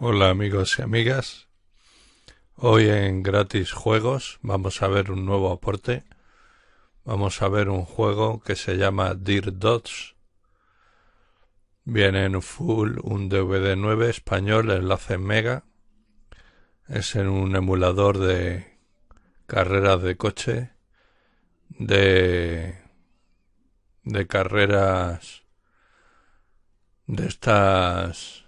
Hola amigos y amigas. Hoy en Gratis Juegos vamos a ver un nuevo aporte. Vamos a ver un juego que se llama Dear Dots. Viene en full un DVD 9 español, enlace mega. Es en un emulador de carreras de coche, de, de carreras de estas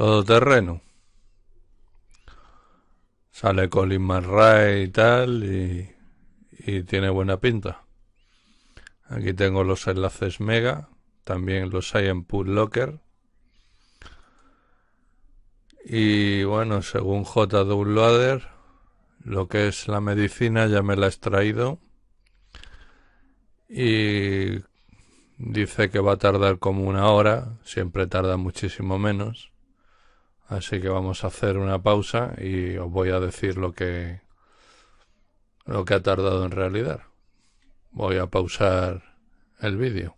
...todo terreno... Sale Colin McRae y tal, y, tiene buena pinta. Aquí tengo los enlaces Mega, también los hay en Pool Locker. Y bueno, según J. lo que es la medicina ya me la he extraído. Y dice que va a tardar como una hora, siempre tarda muchísimo menos. Así que vamos a hacer una pausa y os voy a decir lo que lo que ha tardado en realidad. Voy a pausar el vídeo.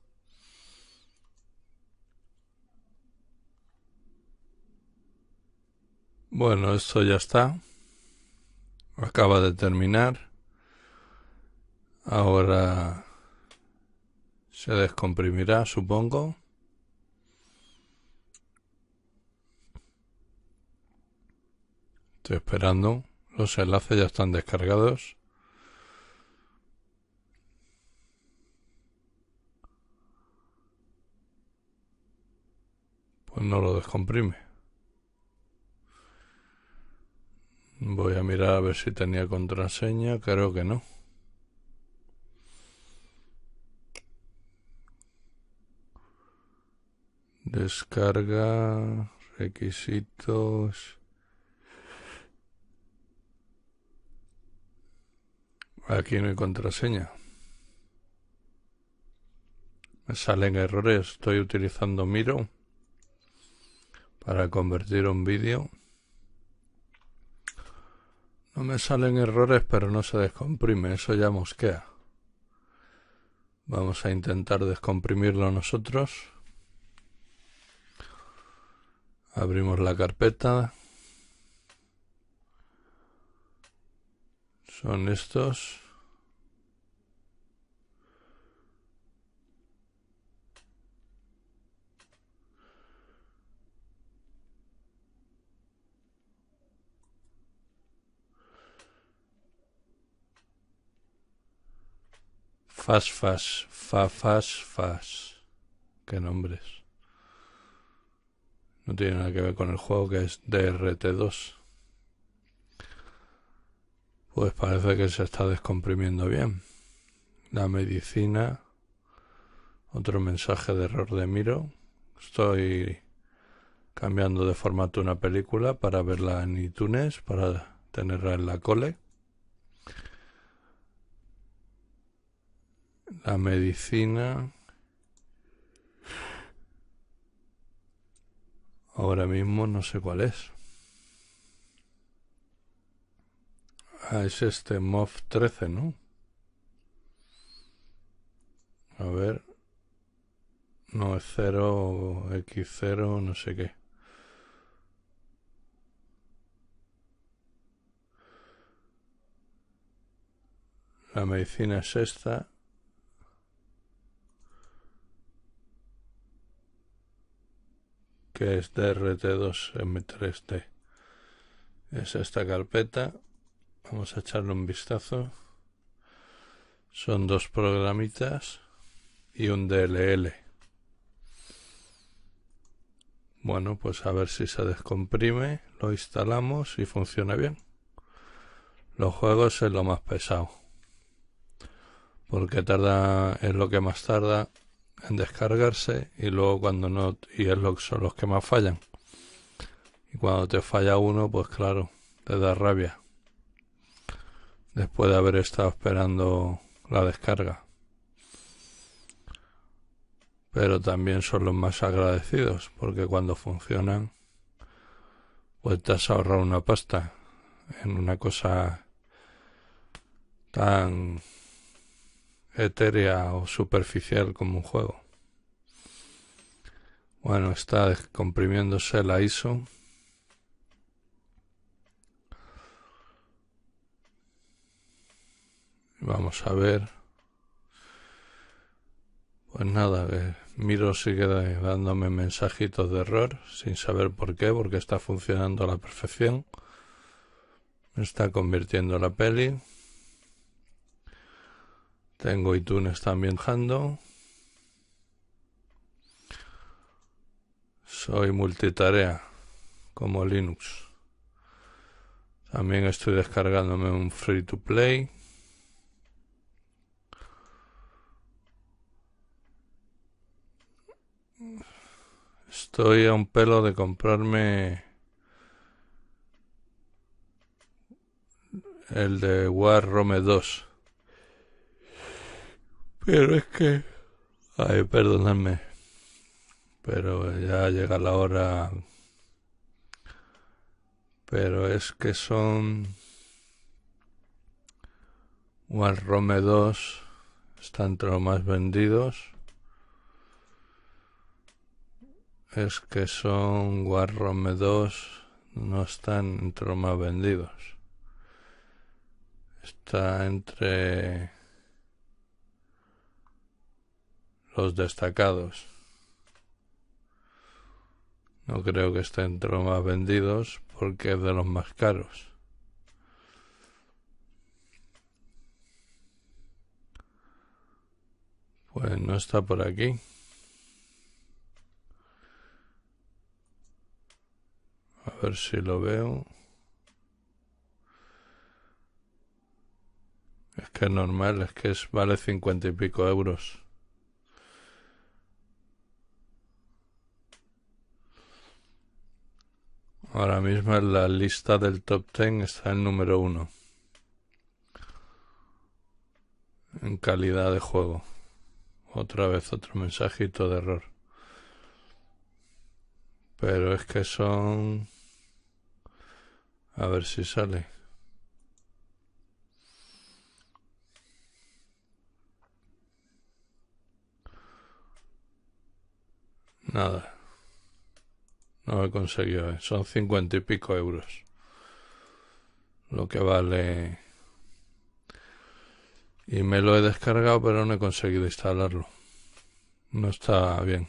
Bueno, esto ya está. Acaba de terminar. Ahora se descomprimirá, supongo. Estoy esperando. Los enlaces ya están descargados. Pues no lo descomprime. Voy a mirar a ver si tenía contraseña. Creo que no. Descarga, requisitos. Aquí no hay contraseña. Me salen errores. Estoy utilizando Miro para convertir un vídeo. No me salen errores, pero no se descomprime. Eso ya mosquea. Vamos a intentar descomprimirlo nosotros. Abrimos la carpeta. son estos. Fas, fas, fa, fas, fas. Qué nombres. No tiene nada que ver con el juego que es DRT2 pues parece que se está descomprimiendo bien. La medicina, otro mensaje de error de miro. Estoy cambiando de formato una película para verla en iTunes, para tenerla en la cole. La medicina. Ahora mismo no sé cuál es. Ah, es este MOV 13, ¿no? A ver. No, es 0x0, no sé qué. La medicina es esta. Que es DRT2M3D. Es esta carpeta. Vamos a echarle un vistazo. Son dos programitas y un DLL. Bueno, pues a ver si se descomprime, lo instalamos y funciona bien. Los juegos es lo más pesado. Porque tarda, es lo que más tarda en descargarse y luego cuando no, y es lo, son los que más fallan. Y cuando te falla uno, pues claro, te da rabia después de haber estado esperando la descarga. Pero también son los más agradecidos porque cuando funcionan, pues ahorrar una pasta en una cosa tan etérea o superficial como un juego. Bueno, está descomprimiéndose la ISO. Vamos a ver. Pues nada, eh, Miro sigue dándome mensajitos de error sin saber por qué, porque está funcionando a la perfección. Me está convirtiendo la peli. Tengo iTunes también jando Soy multitarea, como Linux. También estoy descargándome un free to play. Estoy a un pelo de comprarme el de WarRome 2. Pero es que... Ay, perdonadme. Pero ya llega la hora... Pero es que son... WarRome 2 están entre los más vendidos. es que son M2 no están entre los más vendidos. Está entre los destacados. No creo que estén entre los más vendidos porque es de los más caros. Pues no está por aquí. A ver si lo veo. Es que es normal, es que es, vale cincuenta y pico euros. Ahora mismo en la lista del top 10 está el número uno. En calidad de juego. Otra vez otro mensajito de error. Pero es que son a ver si sale. Nada. No he conseguido. Eh. Son cincuenta y pico euros. Lo que vale. Y me lo he descargado, pero no he conseguido instalarlo. No está bien.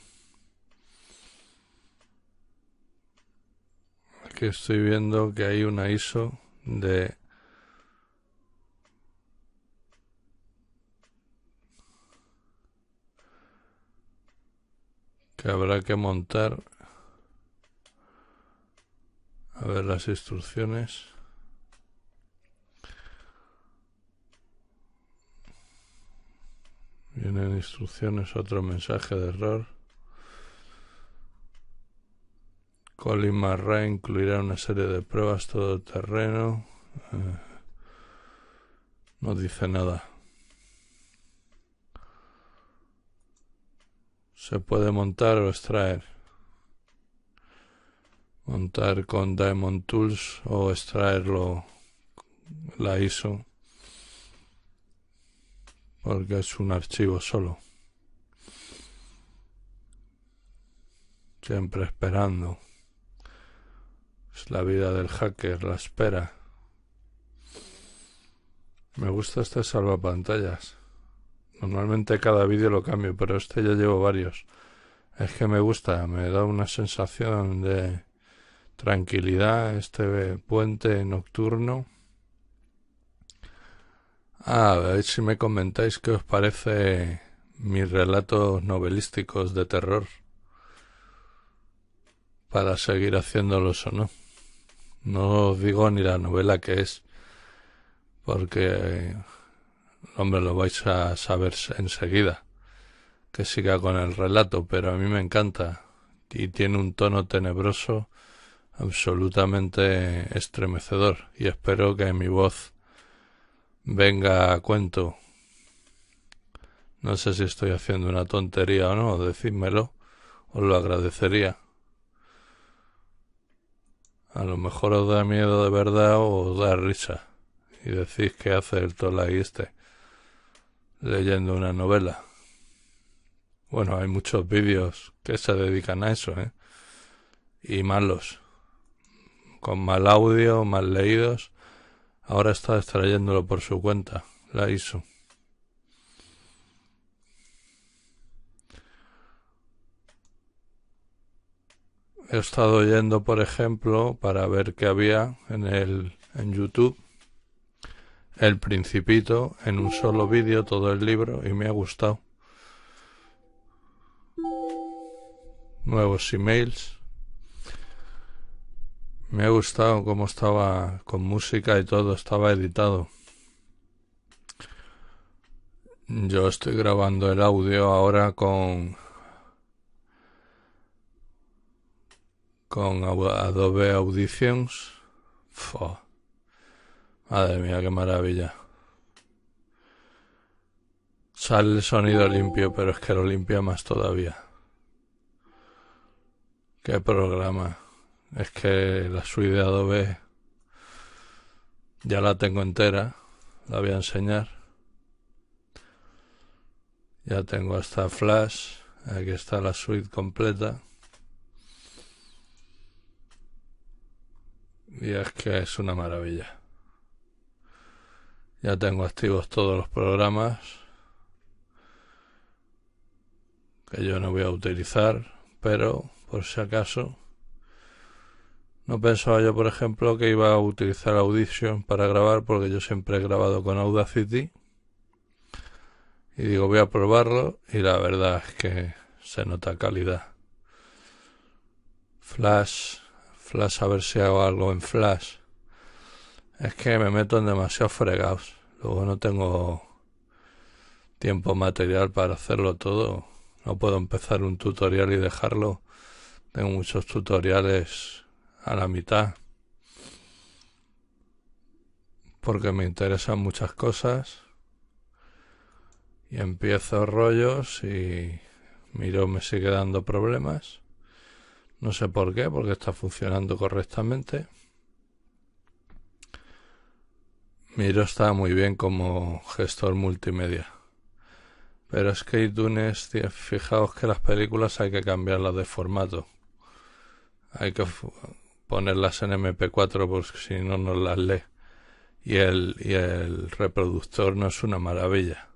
que estoy viendo que hay una ISO de que habrá que montar a ver las instrucciones vienen instrucciones otro mensaje de error Colin Marra incluirá una serie de pruebas todoterreno. terreno. Eh, no dice nada. Se puede montar o extraer. Montar con Diamond Tools o extraerlo la ISO. Porque es un archivo solo. Siempre esperando. Es la vida del hacker, la espera. Me gusta este salvapantallas. Normalmente cada vídeo lo cambio, pero este ya llevo varios. Es que me gusta, me da una sensación de tranquilidad este puente nocturno. a ver si me comentáis qué os parece mis relatos novelísticos de terror para seguir haciéndolos o no. No os digo ni la novela que es, porque no lo vais a saber enseguida, que siga con el relato, pero a mí me encanta y tiene un tono tenebroso absolutamente estremecedor y espero que mi voz venga a cuento. No sé si estoy haciendo una tontería o no, decídmelo, os lo agradecería. A lo mejor os da miedo de verdad o os da risa. Y decís que hace el tolaí este leyendo una novela. Bueno, hay muchos vídeos que se dedican a eso, ¿eh? Y malos. Con mal audio, mal leídos. Ahora está extrayéndolo por su cuenta, la ISO. he estado yendo, por ejemplo, para ver qué había en, el, en YouTube, El Principito, en un solo vídeo, todo el libro, y me ha gustado. Nuevos emails. Me ha gustado cómo estaba con música y todo, estaba editado. Yo estoy grabando el audio ahora con con Adobe Auditions. Madre mía, qué maravilla. Sale el sonido limpio, pero es que lo limpia más todavía. Qué programa. Es que la suite de Adobe ya la tengo entera. La voy a enseñar. Ya tengo hasta Flash. Aquí está la suite completa. Y es que es una maravilla. Ya tengo activos todos los programas que yo no voy a utilizar, pero por si acaso. No pensaba yo, por ejemplo, que iba a utilizar Audition para grabar, porque yo siempre he grabado con Audacity. Y digo, voy a probarlo, y la verdad es que se nota calidad. Flash a ver si hago algo en Flash. Es que me meto en demasiados fregados. Luego no tengo tiempo material para hacerlo todo. No puedo empezar un tutorial y dejarlo. Tengo muchos tutoriales a la mitad. Porque me interesan muchas cosas. Y empiezo rollos y miro, me sigue dando problemas. No sé por qué, porque está funcionando correctamente. Miro está muy bien como gestor multimedia. Pero es que iTunes, fijaos que las películas hay que cambiarlas de formato. Hay que ponerlas en MP4 porque pues si no, no las lee. Y el, y el reproductor no es una maravilla.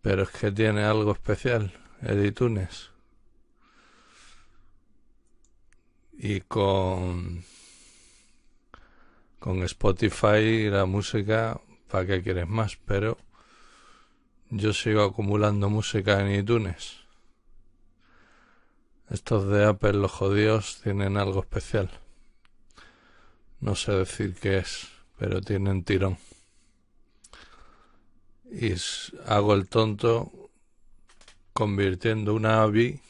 Pero es que tiene algo especial, el iTunes. y con con Spotify la música para qué quieres más pero yo sigo acumulando música en iTunes estos de Apple los jodidos tienen algo especial no sé decir qué es pero tienen tirón y hago el tonto convirtiendo una AVI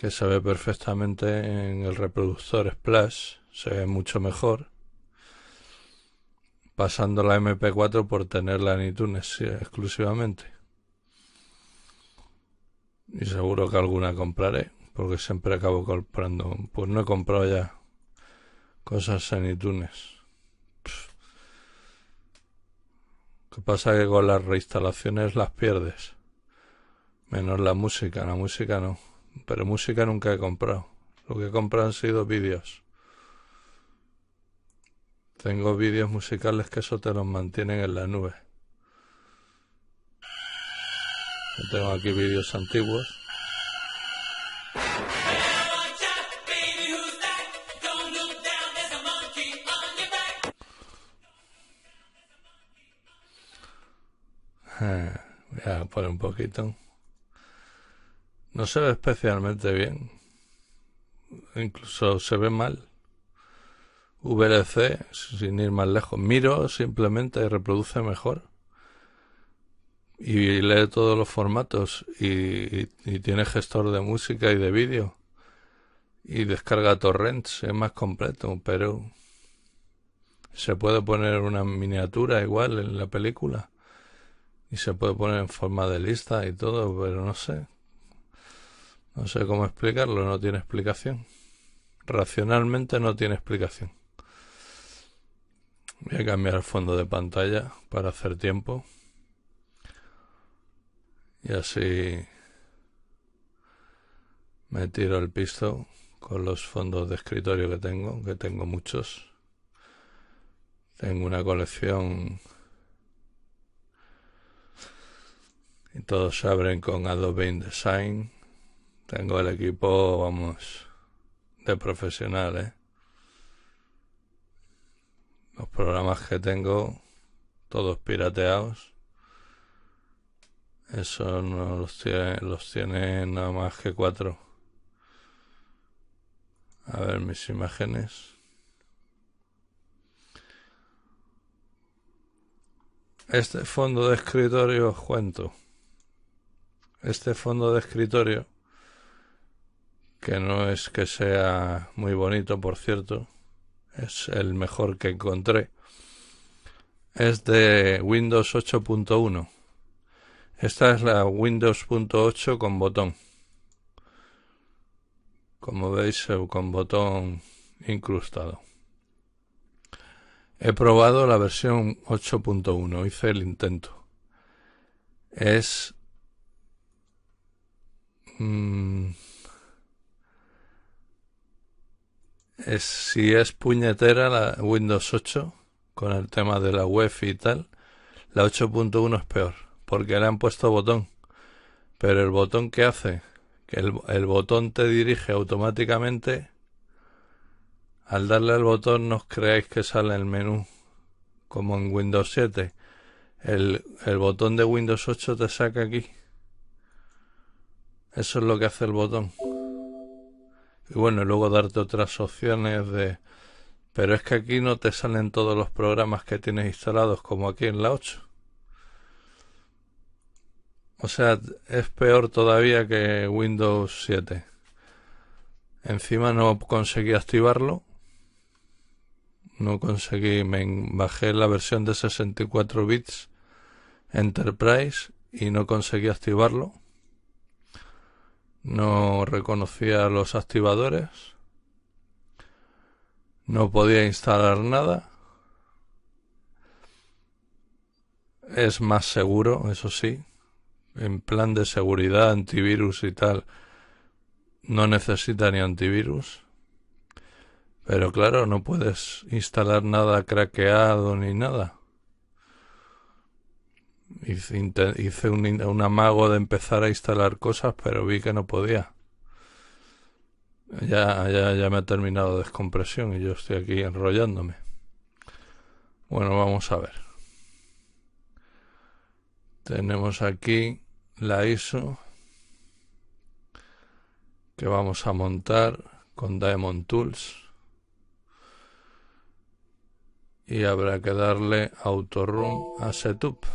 que se ve perfectamente en el reproductor Splash, se ve mucho mejor, pasando la MP4 por tenerla en iTunes exclusivamente. Y seguro que alguna compraré, porque siempre acabo comprando. Pues no he comprado ya cosas en iTunes. ¿Qué pasa? Que con las reinstalaciones las pierdes. Menos la música, la música no pero música nunca he comprado. Lo que he comprado han sido vídeos. Tengo vídeos musicales que eso te los mantienen en la nube. tengo aquí vídeos antiguos. Eh, voy a poner un poquito. No se ve especialmente bien. Incluso se ve mal. VLC, sin ir más lejos. Miro simplemente y reproduce mejor. Y lee todos los formatos. Y, tiene gestor de música y de vídeo. Y descarga torrents. Es más completo, pero. Se puede poner una miniatura igual en la película. Y se puede poner en forma de lista y todo, pero no sé. No sé cómo explicarlo, no tiene explicación. Racionalmente no tiene explicación. Voy a cambiar el fondo de pantalla para hacer tiempo. Y así me tiro el piso con los fondos de escritorio que tengo, que tengo muchos. Tengo una colección y todos se abren con Adobe InDesign tengo el equipo, vamos, de profesionales. ¿eh? Los programas que tengo, todos pirateados. Eso no los tiene, los tiene nada más que cuatro. A ver mis imágenes. Este fondo de escritorio os cuento. Este fondo de escritorio que no es que sea muy bonito, por cierto, es el mejor que encontré. Es de Windows 8.1. Esta es la Windows.8 con botón. Como veis, eh, con botón incrustado. He probado la versión 8.1, hice el intento. Es... Mm, si es puñetera la Windows 8 con el tema de la web y tal, la 8.1 es peor, porque le han puesto botón. Pero el botón que hace, que el, botón te dirige automáticamente, al darle al botón no creáis que sale el menú, como en Windows 7. El, el botón de Windows 8 te saca aquí. Eso es lo que hace el botón y bueno, y luego darte otras opciones de... Pero es que aquí no te salen todos los programas que tienes instalados como aquí en la 8. O sea, es peor todavía que Windows 7. Encima no conseguí activarlo. No conseguí, me bajé la versión de 64 bits Enterprise y no conseguí activarlo. No reconocía los activadores. No podía instalar nada. Es más seguro, eso sí. En plan de seguridad, antivirus y tal. No necesita ni antivirus. Pero claro, no puedes instalar nada craqueado ni nada. Hice, un, amago de empezar a instalar cosas, pero vi que no podía. Ya, ya, ya me ha terminado descompresión y yo estoy aquí enrollándome. Bueno, vamos a ver. Tenemos aquí la ISO que vamos a montar con Diamond Tools y habrá que darle autorun a setup.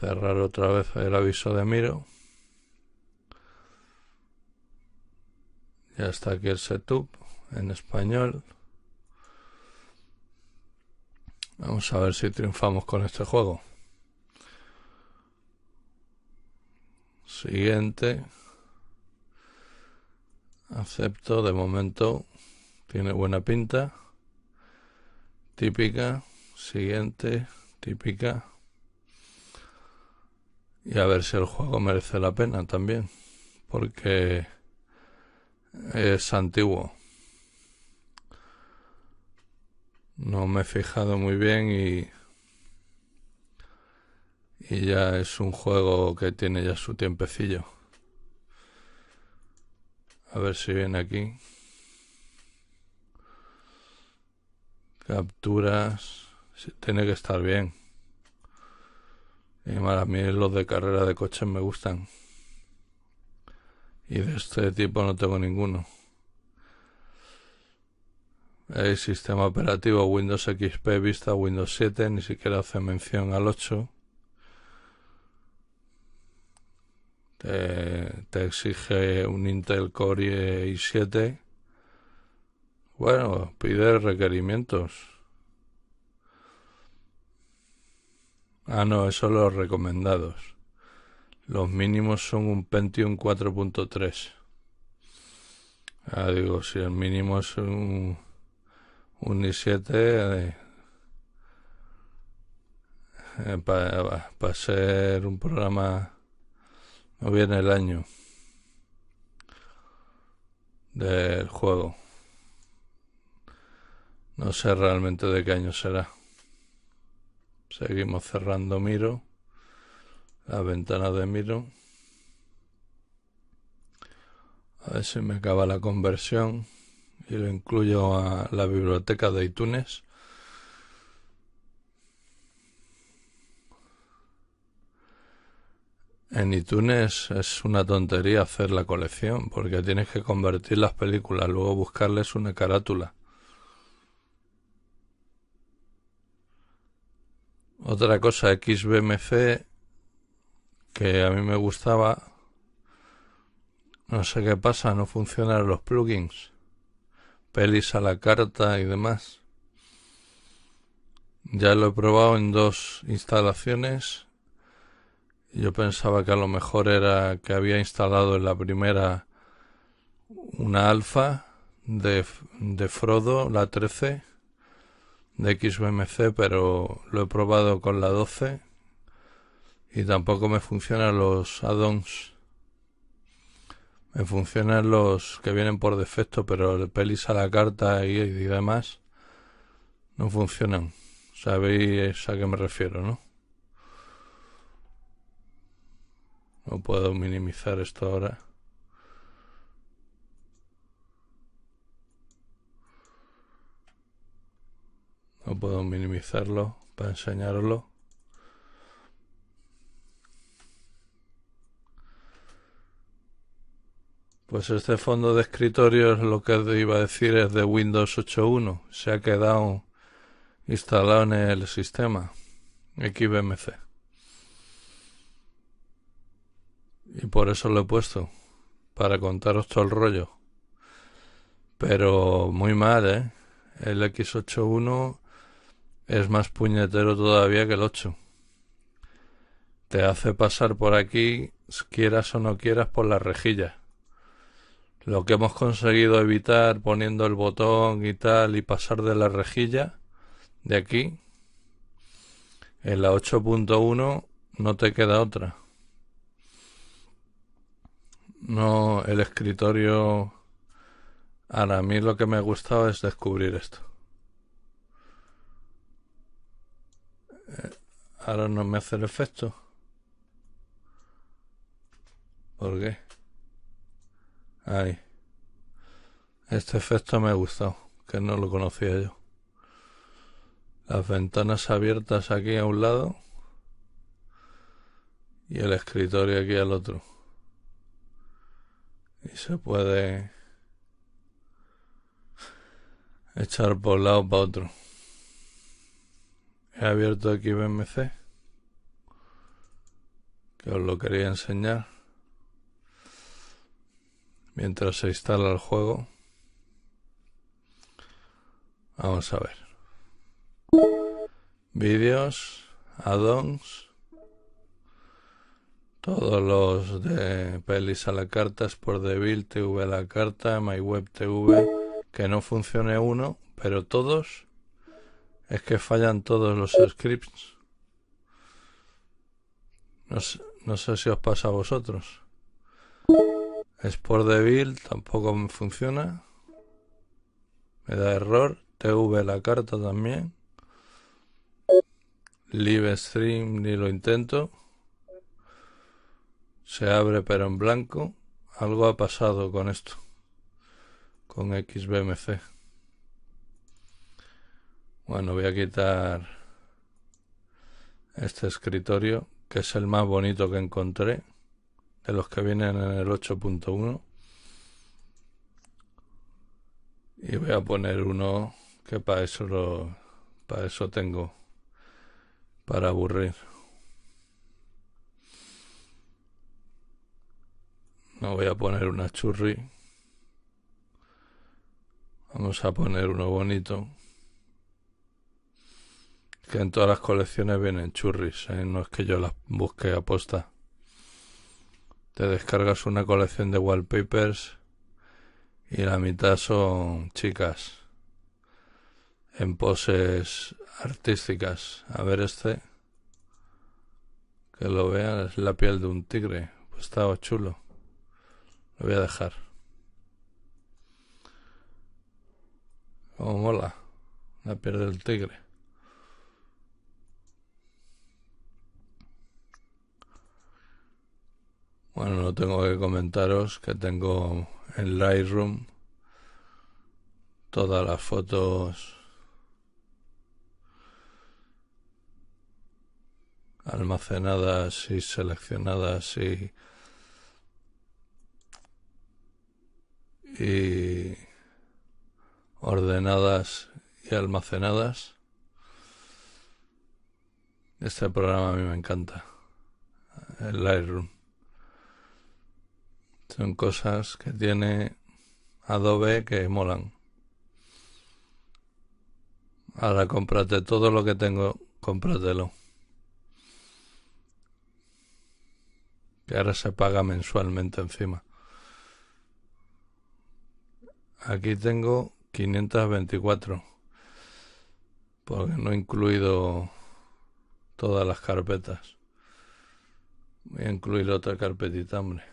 cerrar otra vez el aviso de miro ya está aquí el setup en español vamos a ver si triunfamos con este juego siguiente acepto de momento tiene buena pinta típica siguiente típica y a ver si el juego merece la pena también, porque es antiguo. No me he fijado muy bien y, y ya es un juego que tiene ya su tiempecillo. A ver si viene aquí. Capturas. tiene que estar bien. Y a mí los de carrera de coches me gustan. Y de este tipo no tengo ninguno. El sistema operativo Windows XP Vista Windows 7, ni siquiera hace mención al 8. Te, te exige un Intel Core i7. Bueno, pide requerimientos. Ah, no, eso los recomendados. Los mínimos son un Pentium 4.3. Ah, digo, si el mínimo es un, un i7, eh, eh, para ser un programa, no viene el año del juego. No sé realmente de qué año será. Seguimos cerrando miro, la ventana de miro. A ver si me acaba la conversión y lo incluyo a la biblioteca de iTunes. En iTunes es una tontería hacer la colección porque tienes que convertir las películas, luego buscarles una carátula Otra cosa, XBMC, que a mí me gustaba. No sé qué pasa, no funcionan los plugins. Pelis a la carta y demás. Ya lo he probado en dos instalaciones. Yo pensaba que a lo mejor era que había instalado en la primera una alfa de, de Frodo, la 13 de xvmc pero lo he probado con la 12 y tampoco me funcionan los add-ons. Me funcionan los que vienen por defecto, pero el pelis a la carta y, y demás no funcionan. Sabéis a qué me refiero, ¿no? No puedo minimizar esto ahora. No puedo minimizarlo para enseñarlo. Pues este fondo de escritorio es lo que iba a decir es de Windows 8.1. Se ha quedado instalado en el sistema XBMC. Y por eso lo he puesto. Para contaros todo el rollo. Pero muy mal, ¿eh? El X81 es más puñetero todavía que el 8. Te hace pasar por aquí, quieras o no quieras, por la rejilla Lo que hemos conseguido evitar poniendo el botón y tal y pasar de la rejilla de aquí, en la 8.1 no te queda otra. No, el escritorio... Ahora, a mí lo que me ha gustado es descubrir esto. Eh, ahora no me hace el efecto. ¿Por qué? Ahí. Este efecto me ha gustado, que no lo conocía yo. Las ventanas abiertas aquí a un lado y el escritorio aquí al otro. Y se puede echar por un lado para otro he abierto aquí BMC que os lo quería enseñar mientras se instala el juego vamos a ver vídeos addons todos los de pelis a la carta, Sport Devil, TV a la carta, My Web TV, que no funcione uno, pero todos es que fallan todos los scripts. No sé, si os pasa a vosotros. Es por débil. tampoco me funciona. Me da error. TV la carta también. Live stream ni lo intento. Se abre pero en blanco. Algo ha pasado con esto. Con XBMC. Bueno, voy a quitar este escritorio, que es el más bonito que encontré, de los que vienen en el 8.1. Y voy a poner uno que para eso lo, para eso tengo, para aburrir. No voy a poner una churri. Vamos a poner uno bonito que en todas las colecciones vienen churris, ¿eh? no es que yo las busque a Te descargas una colección de wallpapers y la mitad son chicas en poses artísticas. A ver este, que lo vean, es la piel de un tigre, pues estaba chulo. Lo voy a dejar. Como oh, mola, la piel del tigre. Bueno, no tengo que comentaros que tengo en Lightroom todas las fotos almacenadas y seleccionadas y, ordenadas y almacenadas. Este programa a mí me encanta, el Lightroom. Son cosas que tiene Adobe que molan. Ahora cómprate todo lo que tengo, cómpratelo. Que ahora se paga mensualmente encima. Aquí tengo 524. Porque no he incluido todas las carpetas. Voy a incluir otra carpetita, hombre.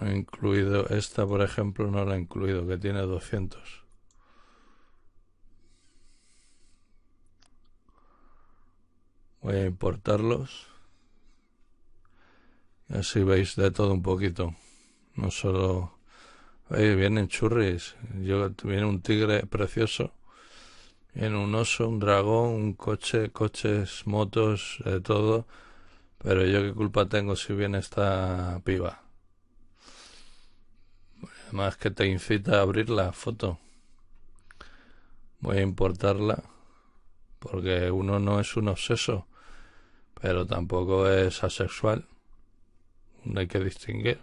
No he incluido esta, por ejemplo, no la he incluido, que tiene 200. Voy a importarlos. Y así veis de todo un poquito. No solo... vienen churris. Yo, viene un tigre precioso. Viene un oso, un dragón, un coche, coches, motos, de todo. Pero yo qué culpa tengo si viene esta piba. Además que te incita a abrir la foto. Voy a importarla porque uno no es un obseso, pero tampoco es asexual. Hay que distinguir.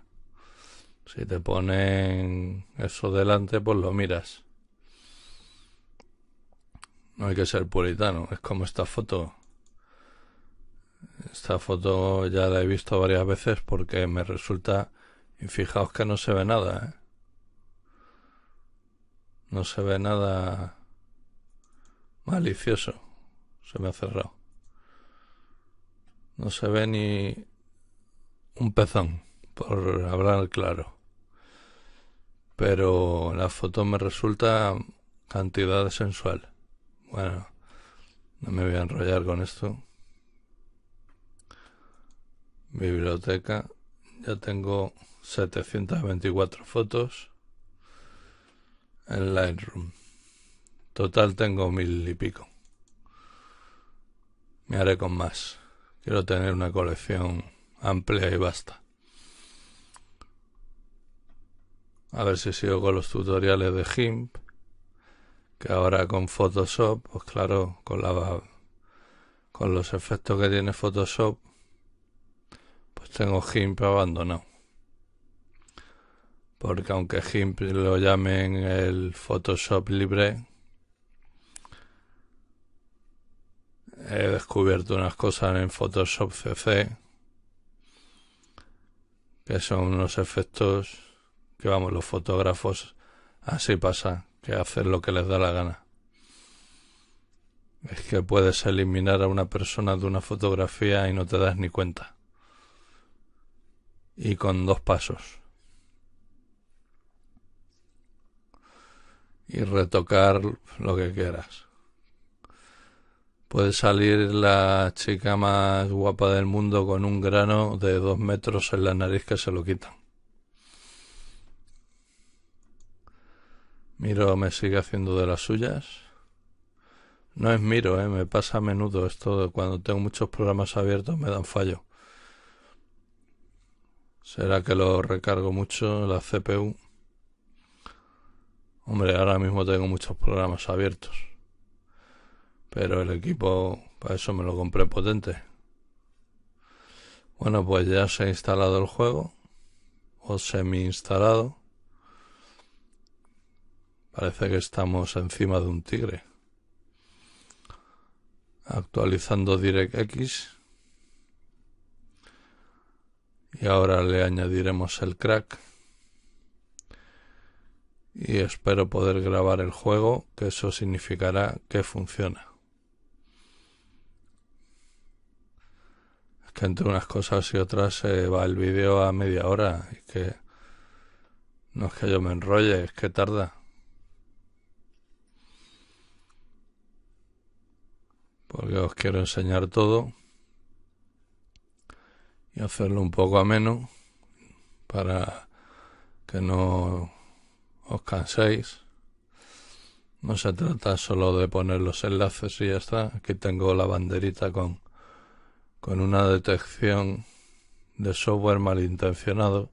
Si te ponen eso delante, pues lo miras. No hay que ser puritano, es como esta foto. Esta foto ya la he visto varias veces porque me resulta... Y fijaos que no se ve nada, ¿eh? No se ve nada malicioso. Se me ha cerrado. No se ve ni un pezón, por hablar claro. Pero la foto me resulta cantidad sensual. Bueno, no me voy a enrollar con esto. Biblioteca. Ya tengo 724 fotos en Lightroom. Total tengo mil y pico. Me haré con más. Quiero tener una colección amplia y basta. A ver si sigo con los tutoriales de GIMP. Que ahora con Photoshop, pues claro, con la con los efectos que tiene Photoshop, pues tengo GIMP abandonado porque aunque GIMP lo llamen el Photoshop libre, he descubierto unas cosas en Photoshop CC que son unos efectos que vamos, los fotógrafos así pasa, que hacen lo que les da la gana. Es que puedes eliminar a una persona de una fotografía y no te das ni cuenta. Y con dos pasos. y retocar lo que quieras. Puede salir la chica más guapa del mundo con un grano de dos metros en la nariz que se lo quitan. Miro me sigue haciendo de las suyas. No es miro, ¿eh? me pasa a menudo esto. Cuando tengo muchos programas abiertos me dan fallo. ¿Será que lo recargo mucho la CPU? Hombre, ahora mismo tengo muchos programas abiertos. Pero el equipo, para eso me lo compré potente. Bueno, pues ya se ha instalado el juego. O semi instalado. Parece que estamos encima de un tigre. Actualizando DirectX. Y ahora le añadiremos el crack y espero poder grabar el juego, que eso significará que funciona. Es que entre unas cosas y otras se va el vídeo a media hora, y que no es que yo me enrolle, es que tarda. Porque os quiero enseñar todo y hacerlo un poco ameno para que no os canséis. No se trata solo de poner los enlaces y ya está. Aquí tengo la banderita con, con una detección de software malintencionado.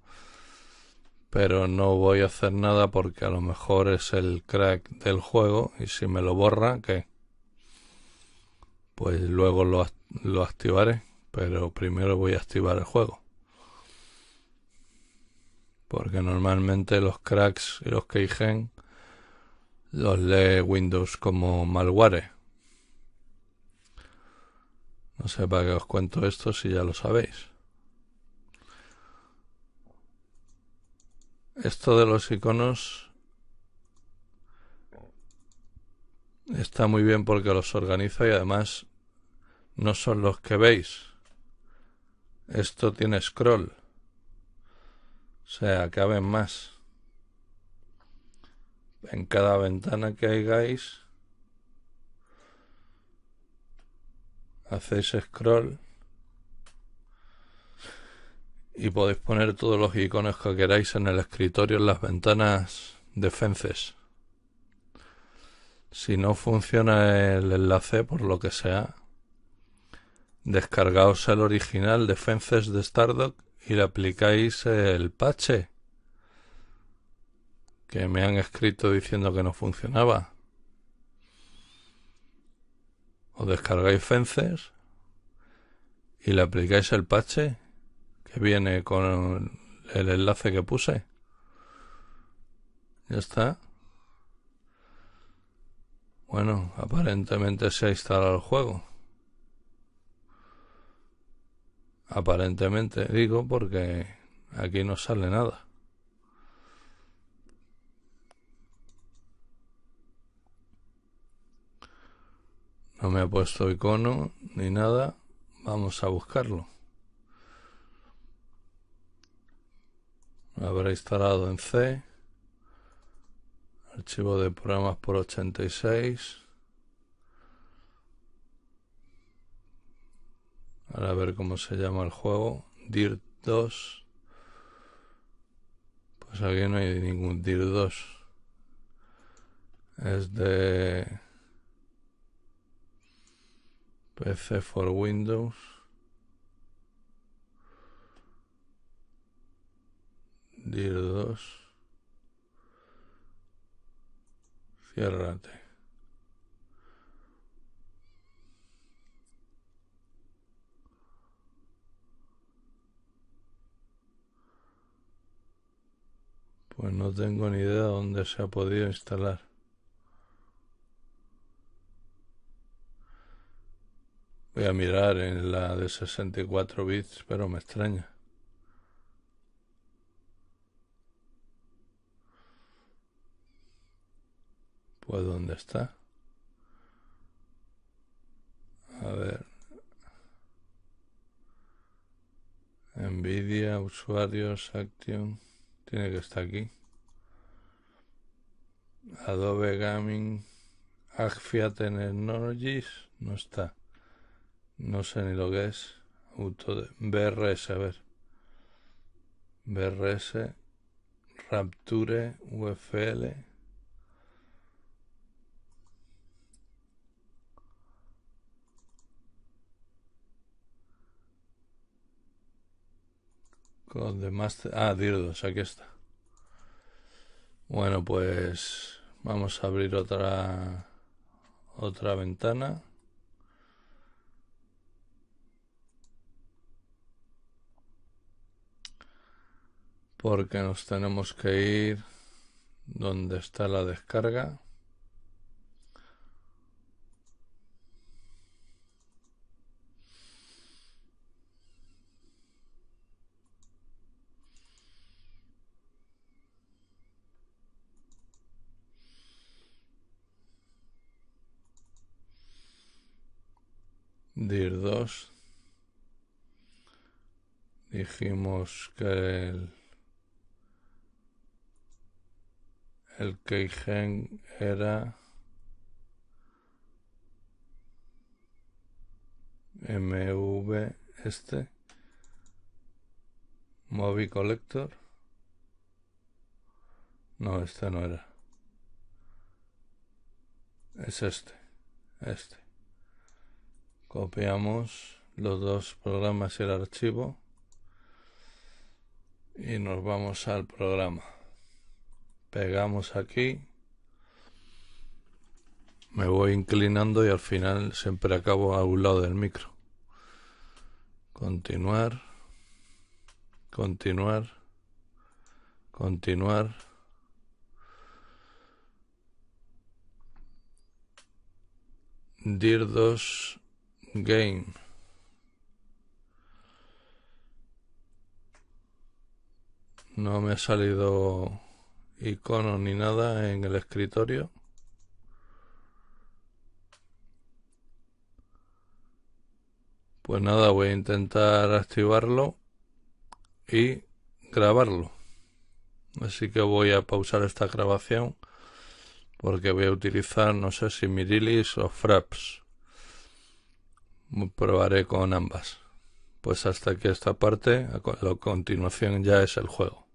Pero no voy a hacer nada porque a lo mejor es el crack del juego y si me lo borra, ¿qué? Pues luego lo activaré, pero primero voy a activar el juego porque normalmente los cracks y los keygen los lee Windows como malware. No sé para qué os cuento esto si ya lo sabéis. Esto de los iconos está muy bien porque los organiza y además no son los que veis. Esto tiene scroll sea, acaben más. En cada ventana que hagáis, hacéis scroll y podéis poner todos los iconos que queráis en el escritorio en las ventanas de Si no funciona el enlace por lo que sea, descargaos el original de de Stardock y le aplicáis el pache que me han escrito diciendo que no funcionaba. O descargáis Fences y le aplicáis el pache que viene con el enlace que puse. Ya está. Bueno, aparentemente se ha instalado el juego. Aparentemente, digo, porque aquí no sale nada. No me ha puesto icono ni nada. Vamos a buscarlo. habrá instalado en C. Archivo de programas por 86. Ahora a ver cómo se llama el juego. Dirt 2. Pues aquí no hay ningún Dirt 2. Es de PC for Windows. Dirt 2. Ciérrate. Pues no tengo ni idea dónde se ha podido instalar. Voy a mirar en la de 64 bits, pero me extraña. Pues dónde está. A ver. Nvidia, usuarios, Action. Tiene que estar aquí. Adobe Gaming Agfia Technologies no está. No sé ni lo que es. Auto BRS, a ver. BRS Rapture UFL Con The Ah, Dirdos, aquí está. Bueno, pues vamos a abrir otra otra ventana. Porque nos tenemos que ir donde está la descarga. 2 dijimos que el, el Keigen era MV este Mobi Collector no, este no era es este este copiamos los dos programas y el archivo y nos vamos al programa pegamos aquí me voy inclinando y al final siempre acabo a un lado del micro continuar continuar continuar dir 2 Game. No me ha salido icono ni nada en el escritorio. Pues nada, voy a intentar activarlo y grabarlo. Así que voy a pausar esta grabación porque voy a utilizar, no sé si Mirilis o Fraps probaré con ambas. Pues hasta aquí esta parte, a continuación ya es el juego.